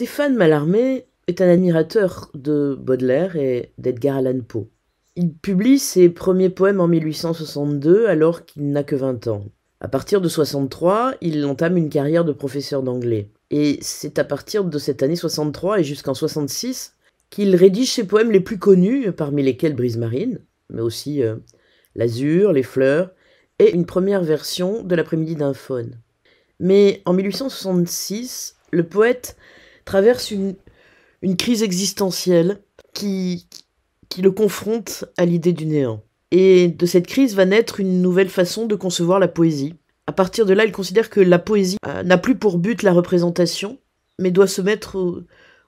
Stéphane Mallarmé est un admirateur de Baudelaire et d'Edgar Allan Poe. Il publie ses premiers poèmes en 1862 alors qu'il n'a que 20 ans. À partir de 63, il entame une carrière de professeur d'anglais. Et c'est à partir de cette année 63 et jusqu'en 66 qu'il rédige ses poèmes les plus connus, parmi lesquels Brise Marine, mais aussi euh, L'Azur, Les Fleurs, et une première version de L'après-midi d'un faune. Mais en 1866, le poète traverse une, crise existentielle qui, qui le confronte à l'idée du néant. Et de cette crise va naître une nouvelle façon de concevoir la poésie. À partir de là, il considère que la poésie euh, n'a plus pour but la représentation, mais doit se mettre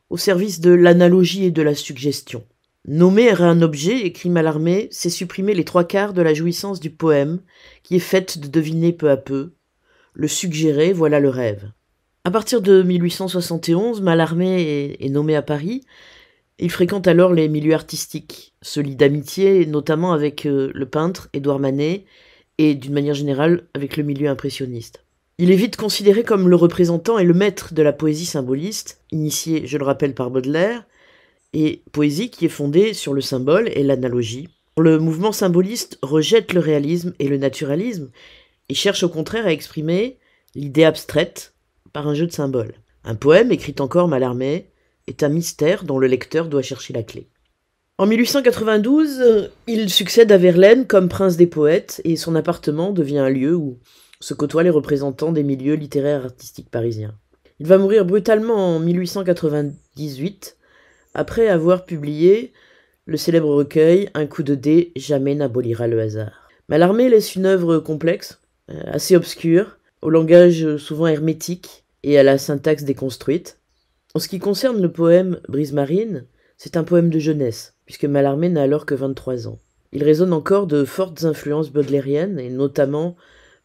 au, service de l'analogie et de la suggestion. Nommer un objet, écrit Malarmé c'est supprimer les trois quarts de la jouissance du poème, qui est faite de deviner peu à peu. Le suggérer, voilà le rêve. À partir de 1871, Mallarmé est, nommé à Paris. Il fréquente alors les milieux artistiques, se lie d'amitié notamment avec euh, le peintre Édouard Manet et d'une manière générale avec le milieu impressionniste. Il est vite considéré comme le représentant et le maître de la poésie symboliste, initiée, je le rappelle, par Baudelaire, et poésie qui est fondée sur le symbole et l'analogie. Le mouvement symboliste rejette le réalisme et le naturalisme et cherche au contraire à exprimer l'idée abstraite, par un jeu de symboles. Un poème écrit encore Mallarmé est un mystère dont le lecteur doit chercher la clé. En 1892, euh, il succède à Verlaine comme prince des poètes et son appartement devient un lieu où se côtoient les représentants des milieux littéraires artistiques parisiens. Il va mourir brutalement en 1898 après avoir publié le célèbre recueil Un coup de dé jamais n'abolira le hasard. Mallarmé laisse une œuvre complexe, euh, assez obscure, au langage souvent hermétique, et à la syntaxe déconstruite. En ce qui concerne le poème Brise marine, c'est un poème de jeunesse, puisque Mallarmé n'a alors que 23 ans. Il résonne encore de fortes influences baudelairiennes, et notamment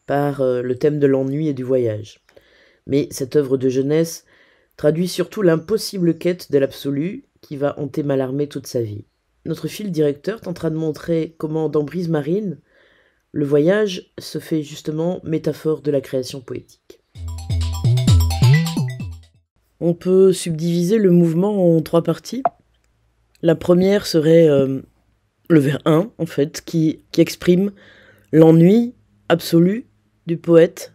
par euh, le thème de l'ennui et du voyage. Mais cette œuvre de jeunesse traduit surtout l'impossible quête de l'absolu qui va hanter Mallarmé toute sa vie. Notre fil directeur tentera de montrer comment, dans Brise marine, le voyage se fait justement métaphore de la création poétique on peut subdiviser le mouvement en trois parties. La première serait euh, le vers 1, en fait, qui, qui exprime l'ennui absolu du poète.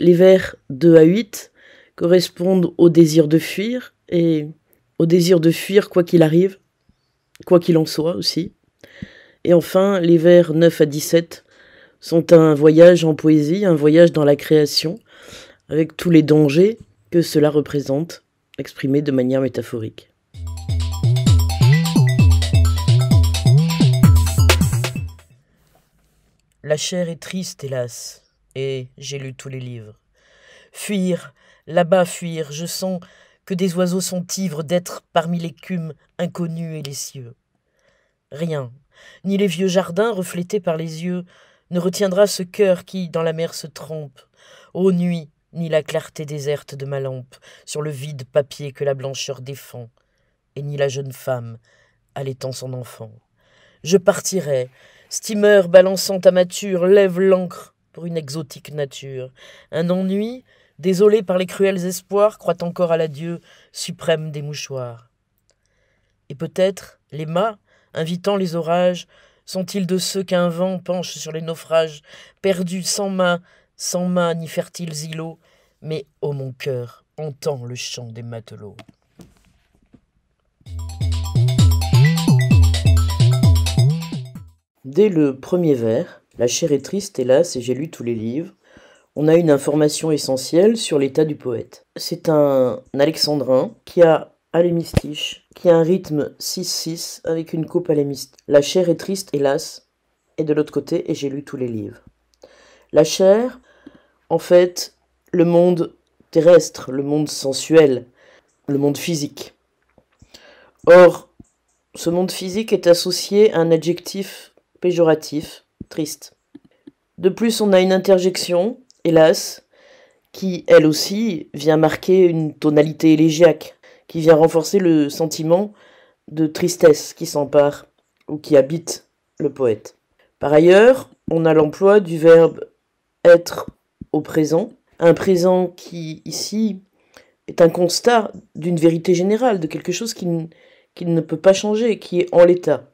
Les vers 2 à 8 correspondent au désir de fuir et au désir de fuir quoi qu'il arrive, quoi qu'il en soit aussi. Et enfin, les vers 9 à 17 sont un voyage en poésie, un voyage dans la création, avec tous les dangers que cela représente, exprimé de manière métaphorique. La chair est triste, hélas, et j'ai lu tous les livres. Fuir, là-bas fuir, je sens que des oiseaux sont ivres d'être parmi l'écume inconnue et les cieux. Rien, ni les vieux jardins reflétés par les yeux, ne retiendra ce cœur qui, dans la mer, se trompe. Ô nuit, ni la clarté déserte de ma lampe sur le vide papier que la blancheur défend, et ni la jeune femme allaitant son enfant. Je partirai, steamer balançant à mature, lève l'ancre pour une exotique nature. Un ennui, désolé par les cruels espoirs, croit encore à l'adieu suprême des mouchoirs. Et peut-être les mâts, invitant les orages, sont-ils de ceux qu'un vent penche sur les naufrages, perdus sans main sans mains ni fertiles îlots, mais ô oh, mon cœur, entends le chant des matelots. Dès le premier vers, la chair est triste, hélas, et j'ai lu tous les livres, on a une information essentielle sur l'état du poète. C'est un alexandrin qui a à qui a un rythme 6-6 avec une coupe à La chair est triste, hélas, et de l'autre côté, et j'ai lu tous les livres. La chair, en fait, le monde terrestre, le monde sensuel, le monde physique. Or, ce monde physique est associé à un adjectif péjoratif, triste. De plus, on a une interjection, hélas, qui, elle aussi, vient marquer une tonalité élégiaque, qui vient renforcer le sentiment de tristesse qui s'empare ou qui habite le poète. Par ailleurs, on a l'emploi du verbe être au présent, un présent qui ici est un constat d'une vérité générale, de quelque chose qui, qui ne peut pas changer, qui est en l'état.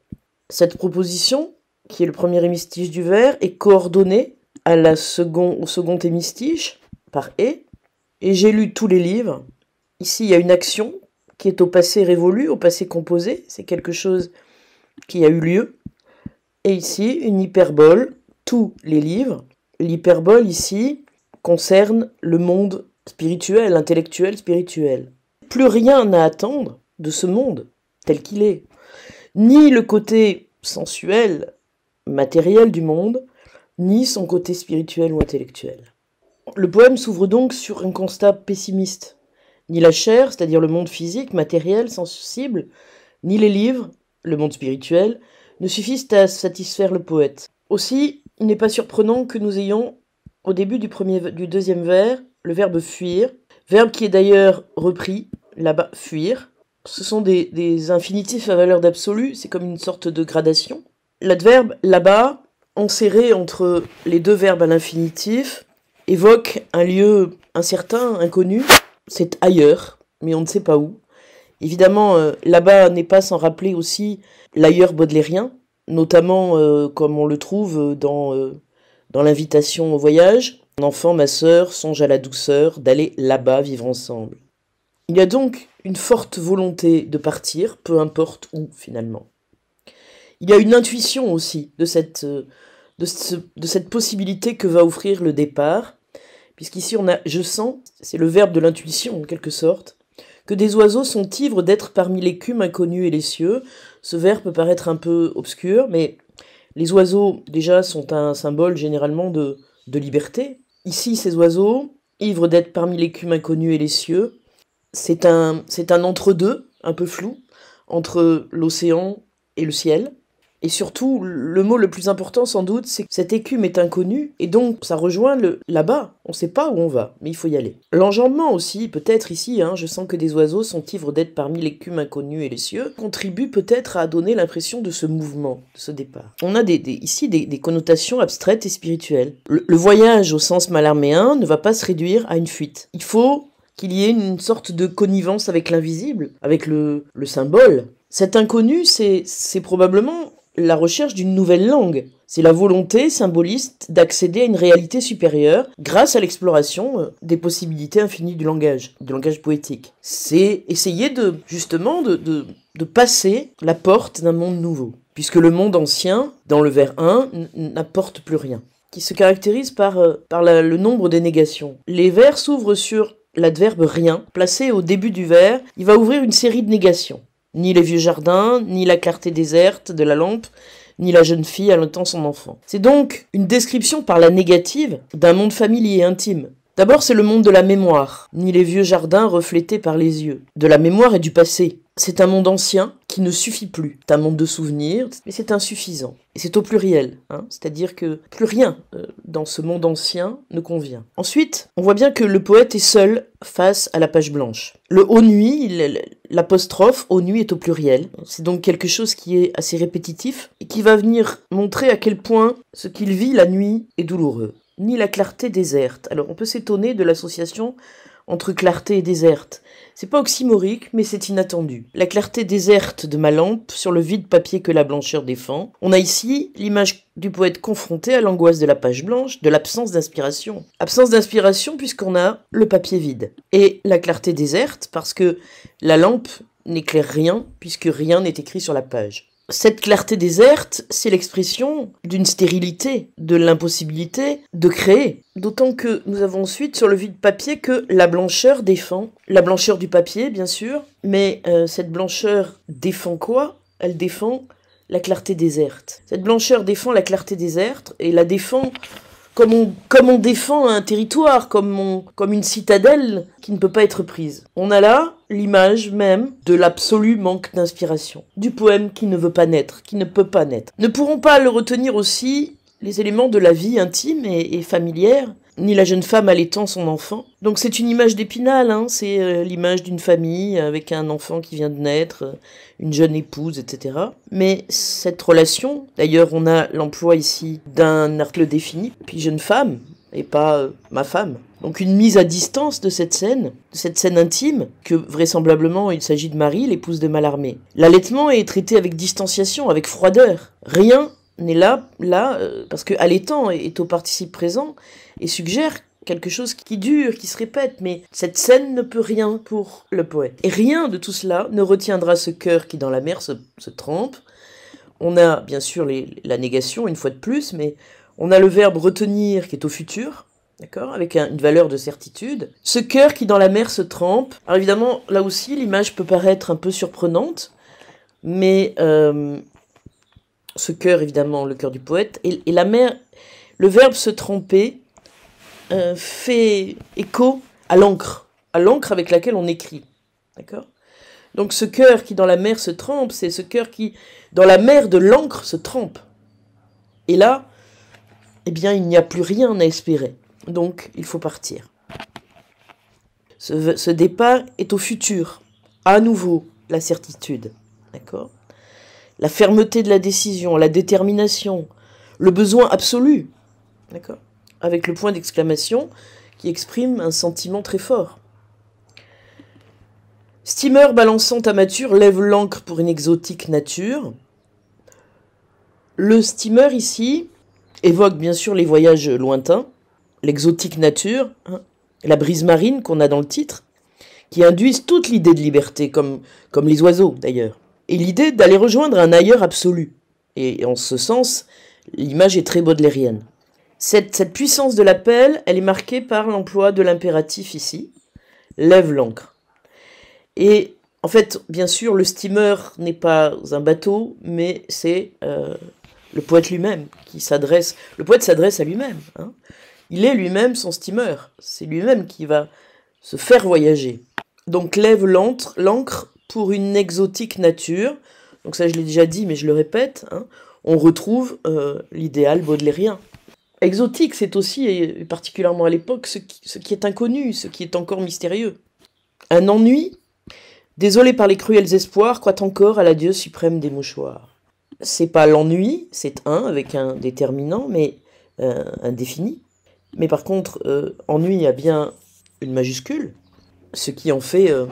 Cette proposition, qui est le premier hémistiche du verre, est coordonnée à la second, au second hémistiche par et, et j'ai lu tous les livres. Ici, il y a une action qui est au passé révolu, au passé composé, c'est quelque chose qui a eu lieu. Et ici, une hyperbole, tous les livres, L'hyperbole ici concerne le monde spirituel, intellectuel, spirituel. Plus rien à attendre de ce monde tel qu'il est. Ni le côté sensuel, matériel du monde, ni son côté spirituel ou intellectuel. Le poème s'ouvre donc sur un constat pessimiste. Ni la chair, c'est-à-dire le monde physique, matériel, sensible, ni les livres, le monde spirituel, ne suffisent à satisfaire le poète. Aussi, il n'est pas surprenant que nous ayons, au début du, premier, du deuxième vers, le verbe fuir, verbe qui est d'ailleurs repris là-bas, fuir. Ce sont des, infinitifs à valeur d'absolu, c'est comme une sorte de gradation. L'adverbe là-bas, enserré entre les deux verbes à l'infinitif, évoque un lieu incertain, inconnu, c'est ailleurs, mais on ne sait pas où. Évidemment, euh, là-bas n'est pas sans rappeler aussi l'ailleurs baudelairien, notamment euh, comme on le trouve euh, euh, dans, l'invitation au voyage. Mon enfant, ma sœur, songe à la douceur d'aller là-bas vivre ensemble. Il y a donc une forte volonté de partir, peu importe où finalement. Il y a une intuition aussi de cette, de cette possibilité que va offrir le départ, puisqu'ici on a je sens, c'est le verbe de l'intuition en quelque sorte, que des oiseaux sont ivres d'être parmi l'écume inconnue et les cieux, ce vert peut paraître un peu obscur, mais les oiseaux déjà sont un symbole généralement de, de liberté. Ici, ces oiseaux, ivres d'être parmi l'écume inconnue et les cieux, c'est un, c'est un entre-deux, un peu flou, entre l'océan et le ciel. Et surtout, le mot le plus important sans doute, c'est que cette écume est inconnue, et donc ça rejoint le là-bas. On ne sait pas où on va, mais il faut y aller. L'enjambement aussi, peut-être ici, hein, je sens que des oiseaux sont ivres d'être parmi l'écume inconnue et les cieux, contribue peut-être à donner l'impression de ce mouvement, de ce départ. On a des, ici des, connotations abstraites et spirituelles. Le, voyage au sens malarméen ne va pas se réduire à une fuite. Il faut qu'il y ait une sorte de connivence avec l'invisible, avec le, le symbole. Cet inconnu, c'est probablement la recherche d'une nouvelle langue. C'est la volonté symboliste d'accéder à une réalité supérieure grâce à l'exploration euh, des possibilités infinies du langage, du langage poétique. C'est essayer de, justement, de, passer la porte d'un monde nouveau. Puisque le monde ancien, dans le vers 1, n'apporte plus rien. Qui se caractérise par, euh, le nombre des négations. Les vers s'ouvrent sur l'adverbe rien, placé au début du vers, il va ouvrir une série de négations. Ni les vieux jardins, ni la clarté déserte de la lampe, ni la jeune fille allaitant son enfant. C'est donc une description par la négative d'un monde familier et intime. D'abord, c'est le monde de la mémoire, ni les vieux jardins reflétés par les yeux, de la mémoire et du passé. C'est un monde ancien, qui ne suffit plus. C'est un monde de souvenirs, mais c'est insuffisant. Et c'est au pluriel, hein c'est-à-dire que plus rien euh, dans ce monde ancien ne convient. Ensuite, on voit bien que le poète est seul face à la page blanche. Le « au nuit », l'apostrophe « au nuit » est au pluriel. C'est donc quelque chose qui est assez répétitif et qui va venir montrer à quel point ce qu'il vit la nuit est douloureux. Ni la clarté déserte. Alors on peut s'étonner de l'association entre clarté et déserte. C'est pas oxymorique, mais c'est inattendu. La clarté déserte de ma lampe sur le vide papier que la blancheur défend. On a ici l'image du poète confronté à l'angoisse de la page blanche, de l'absence d'inspiration. Absence d'inspiration puisqu'on a le papier vide. Et la clarté déserte parce que la lampe n'éclaire rien puisque rien n'est écrit sur la page. Cette clarté déserte, c'est l'expression d'une stérilité, de l'impossibilité de créer. D'autant que nous avons ensuite sur le vide papier que la blancheur défend. La blancheur du papier, bien sûr, mais euh, cette blancheur défend quoi Elle défend la clarté déserte. Cette blancheur défend la clarté déserte et la défend comme on, défend un territoire, comme, comme une citadelle qui ne peut pas être prise. On a là l'image même de l'absolu manque d'inspiration, du poème qui ne veut pas naître, qui ne peut pas naître. Ne pourrons pas le retenir aussi les éléments de la vie intime et, familière, ni la jeune femme allaitant son enfant. Donc c'est une image d'épinal, hein, c'est euh, l'image d'une famille avec un enfant qui vient de naître, euh, une jeune épouse, etc. Mais cette relation, d'ailleurs on a l'emploi ici d'un article défini, puis jeune femme, et pas euh, ma femme. Donc une mise à distance de cette scène, de cette scène intime, que vraisemblablement il s'agit de Marie, l'épouse de Malarmé. L'allaitement est traité avec distanciation, avec froideur. Rien n'est là, là euh, parce que Allaitant est au participe présent et suggère quelque chose qui dure, qui se répète, mais cette scène ne peut rien pour le poète. Et rien de tout cela ne retiendra ce cœur qui dans la mer se, trempe. On a bien sûr la négation une fois de plus, mais on a le verbe retenir qui est au futur, d'accord, avec une valeur de certitude. Ce cœur qui dans la mer se trempe. Alors évidemment, là aussi, l'image peut paraître un peu surprenante, mais euh, ce cœur, évidemment, le cœur du poète, et, la mer le verbe se tremper euh, fait écho à l'encre, à l'encre avec laquelle on écrit. D'accord Donc ce cœur qui dans la mer se trempe, c'est ce cœur qui dans la mer de l'encre se trempe. Et là, eh bien, il n'y a plus rien à espérer. Donc, il faut partir. Ce, ce départ est au futur, à nouveau la certitude. D'accord la fermeté de la décision, la détermination, le besoin absolu. D'accord Avec le point d'exclamation qui exprime un sentiment très fort. Steamer balançant à mature lève l'encre pour une exotique nature. Le steamer ici évoque bien sûr les voyages lointains, l'exotique nature, hein, la brise marine qu'on a dans le titre, qui induisent toute l'idée de liberté, comme, comme les oiseaux d'ailleurs et l'idée d'aller rejoindre un ailleurs absolu. Et en ce sens, l'image est très baudelairienne. Cette, puissance de l'appel, elle est marquée par l'emploi de l'impératif ici, lève l'encre. Et en fait, bien sûr, le steamer n'est pas un bateau, mais c'est euh, le poète lui-même qui s'adresse. Le poète s'adresse à lui-même. Hein. Il est lui-même son steamer. C'est lui-même qui va se faire voyager. Donc lève l'encre, pour une exotique nature. Donc ça, je l'ai déjà dit, mais je le répète. Hein. on retrouve euh, l'idéal baudelairien. Exotique, c'est aussi, et particulièrement à l'époque, ce qui, est inconnu, ce qui est encore mystérieux. Un ennui, désolé par les cruels espoirs, croit encore à la Dieu suprême des mouchoirs. C'est pas l'ennui, c'est un avec un déterminant, mais euh, indéfini. Mais par contre, il euh, ennui a bien une majuscule, ce qui en fait euh,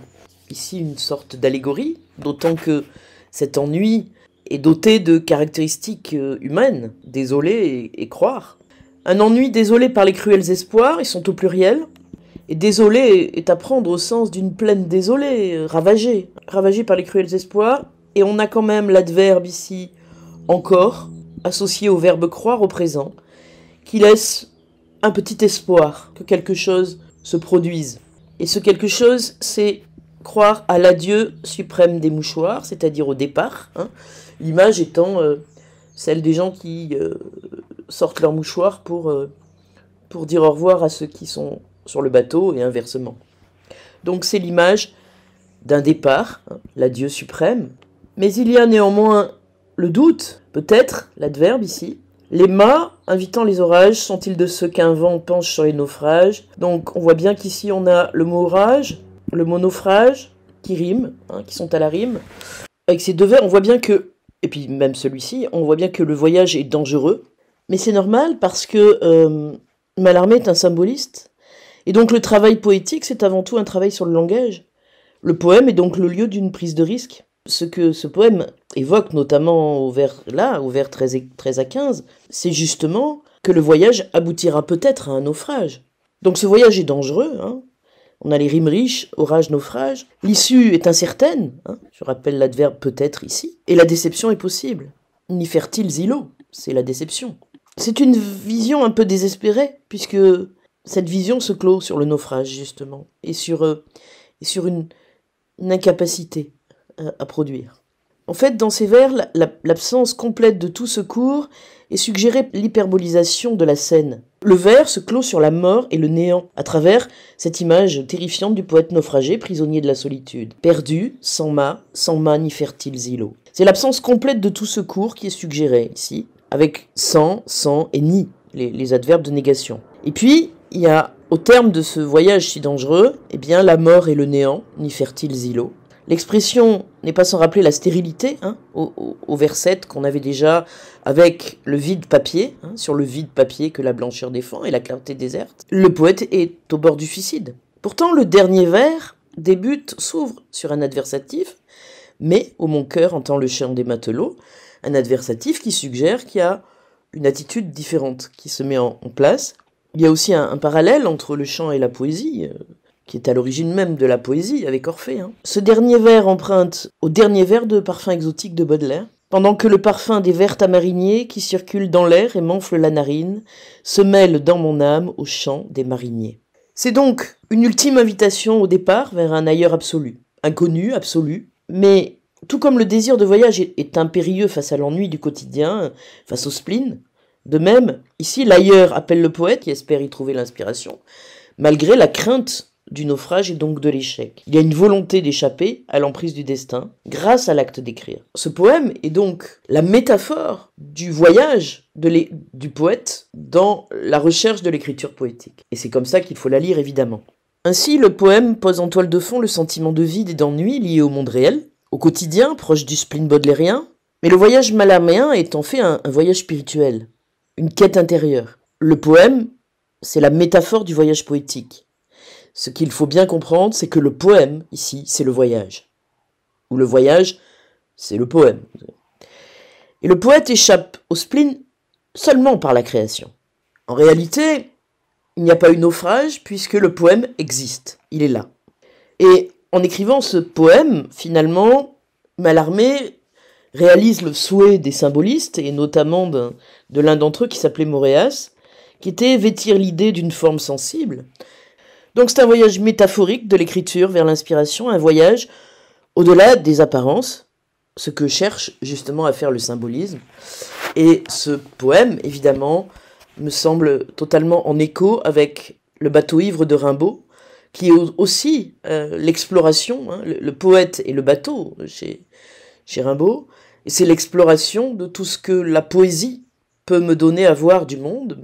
ici une sorte d'allégorie, d'autant que cet ennui est doté de caractéristiques euh, humaines, désolé et, croire. Un ennui désolé par les cruels espoirs, ils sont au pluriel, et désolé est à prendre au sens d'une plaine désolée, ravagée, ravagée par les cruels espoirs, et on a quand même l'adverbe ici encore, associé au verbe croire au présent, qui laisse un petit espoir que quelque chose se produise. Et ce quelque chose, c'est croire à l'adieu suprême des mouchoirs, c'est-à-dire au départ. Hein, l'image étant euh, celle des gens qui euh, sortent leurs mouchoirs pour, euh, pour dire au revoir à ceux qui sont sur le bateau et inversement. Donc c'est l'image d'un départ, hein, l'adieu suprême. Mais il y a néanmoins le doute, peut-être, l'adverbe ici. Les mâts, invitant les orages, sont-ils de ceux qu'un vent penche sur les naufrages Donc on voit bien qu'ici on a le mot orage, le naufrage, qui rime, hein, qui sont à la rime. Avec ces deux vers, on voit bien que, et puis même celui-ci, on voit bien que le voyage est dangereux. Mais c'est normal parce que euh, Mallarmé est un symboliste. Et donc le travail poétique, c'est avant tout un travail sur le langage. Le poème est donc le lieu d'une prise de risque. Ce que ce poème évoque, notamment au vers là, au vers 13, 13 à 15, c'est justement que le voyage aboutira peut-être à un naufrage. Donc ce voyage est dangereux, hein, on a les rimes riches, orage, naufrage. L'issue est incertaine, hein. je rappelle l'adverbe peut-être ici, et la déception est possible. Ni fertiles îlots, c'est la déception. C'est une vision un peu désespérée, puisque cette vision se clôt sur le naufrage, justement, et sur, euh, sur une, incapacité euh, à produire. En fait, dans ces vers, l'absence complète de tout secours est suggérée l'hyperbolisation de la scène. Le vers se clôt sur la mort et le néant, à travers cette image terrifiante du poète naufragé, prisonnier de la solitude, perdu, sans mât, sans mât ni fertiles îlots. C'est l'absence complète de tout secours qui est suggérée ici, avec sans, sans et ni, les, les adverbes de négation. Et puis, il y a, au terme de ce voyage si dangereux, eh bien, la mort et le néant, ni fertiles îlots. L'expression n'est pas sans rappeler la stérilité hein, au, verset qu'on avait déjà avec le vide papier, hein, sur le vide papier que la blancheur défend et la clarté déserte. Le poète est au bord du suicide. Pourtant, le dernier vers débute, s'ouvre sur un adversatif, mais au mon cœur entend le chant des matelots, un adversatif qui suggère qu'il y a une attitude différente qui se met en, place. Il y a aussi un, parallèle entre le chant et la poésie. Euh, qui est à l'origine même de la poésie avec Orphée. Hein. Ce dernier vers emprunte au dernier vers de Parfum exotique de Baudelaire. Pendant que le parfum des verts tamariniers qui circulent dans l'air et m'enfle la narine se mêle dans mon âme au chant des mariniers. C'est donc une ultime invitation au départ vers un ailleurs absolu, inconnu, absolu, mais tout comme le désir de voyage est impérieux face à l'ennui du quotidien, face au spleen, de même, ici l'ailleurs appelle le poète qui espère y trouver l'inspiration, malgré la crainte du naufrage et donc de l'échec. Il y a une volonté d'échapper à l'emprise du destin grâce à l'acte d'écrire. Ce poème est donc la métaphore du voyage du poète dans la recherche de l'écriture poétique. Et c'est comme ça qu'il faut la lire évidemment. Ainsi, le poème pose en toile de fond le sentiment de vide et d'ennui lié au monde réel, au quotidien, proche du spleen baudelairien, mais le voyage malaméen est en fait un voyage spirituel, une quête intérieure. Le poème, c'est la métaphore du voyage poétique. Ce qu'il faut bien comprendre, c'est que le poème, ici, c'est le voyage. Ou le voyage, c'est le poème. Et le poète échappe au spleen seulement par la création. En réalité, il n'y a pas eu naufrage puisque le poème existe, il est là. Et en écrivant ce poème, finalement, Mallarmé réalise le souhait des symbolistes, et notamment de, de l'un d'entre eux qui s'appelait Moréas, qui était vêtir l'idée d'une forme sensible, donc c'est un voyage métaphorique de l'écriture vers l'inspiration, un voyage au-delà des apparences, ce que cherche justement à faire le symbolisme. Et ce poème, évidemment, me semble totalement en écho avec le bateau ivre de Rimbaud, qui est aussi euh, l'exploration, hein, le, poète et le bateau chez, chez Rimbaud, et c'est l'exploration de tout ce que la poésie peut me donner à voir du monde.